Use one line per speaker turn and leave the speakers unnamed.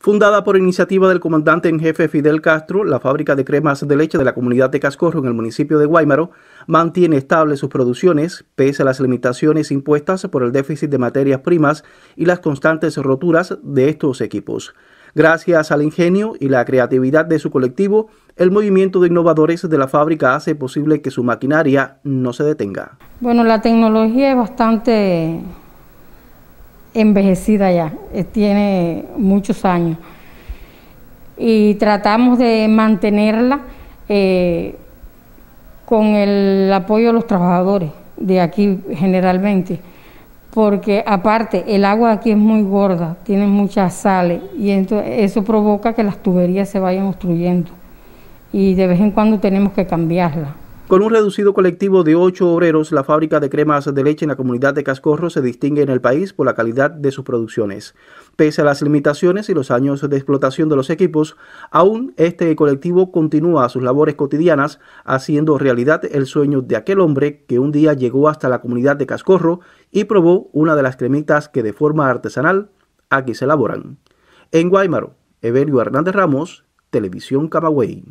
Fundada por iniciativa del comandante en jefe Fidel Castro, la fábrica de cremas de leche de la comunidad de Cascorro en el municipio de Guaymaro mantiene estables sus producciones, pese a las limitaciones impuestas por el déficit de materias primas y las constantes roturas de estos equipos. Gracias al ingenio y la creatividad de su colectivo, el movimiento de innovadores de la fábrica hace posible que su maquinaria no se detenga.
Bueno, la tecnología es bastante envejecida ya, eh, tiene muchos años. Y tratamos de mantenerla eh, con el apoyo de los trabajadores de aquí generalmente, porque aparte el agua aquí es muy gorda, tiene muchas sales y entonces eso provoca que las tuberías se vayan obstruyendo y de vez en cuando tenemos que cambiarla
con un reducido colectivo de ocho obreros, la fábrica de cremas de leche en la comunidad de Cascorro se distingue en el país por la calidad de sus producciones. Pese a las limitaciones y los años de explotación de los equipos, aún este colectivo continúa sus labores cotidianas, haciendo realidad el sueño de aquel hombre que un día llegó hasta la comunidad de Cascorro y probó una de las cremitas que de forma artesanal aquí se elaboran. En Guaymaro, Evelio Hernández Ramos, Televisión Camagüey.